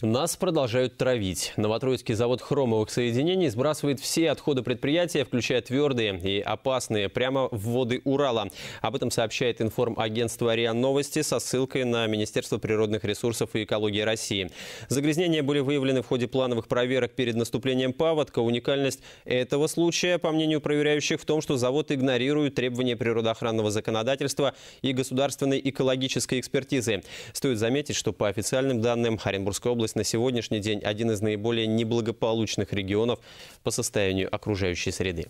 Нас продолжают травить. Новотроицкий завод хромовых соединений сбрасывает все отходы предприятия, включая твердые и опасные, прямо в воды Урала. Об этом сообщает информагентство РИА Новости со ссылкой на Министерство природных ресурсов и экологии России. Загрязнения были выявлены в ходе плановых проверок перед наступлением паводка. Уникальность этого случая, по мнению проверяющих, в том, что завод игнорирует требования природоохранного законодательства и государственной экологической экспертизы. Стоит заметить, что по официальным данным Оренбургской области область на сегодняшний день один из наиболее неблагополучных регионов по состоянию окружающей среды.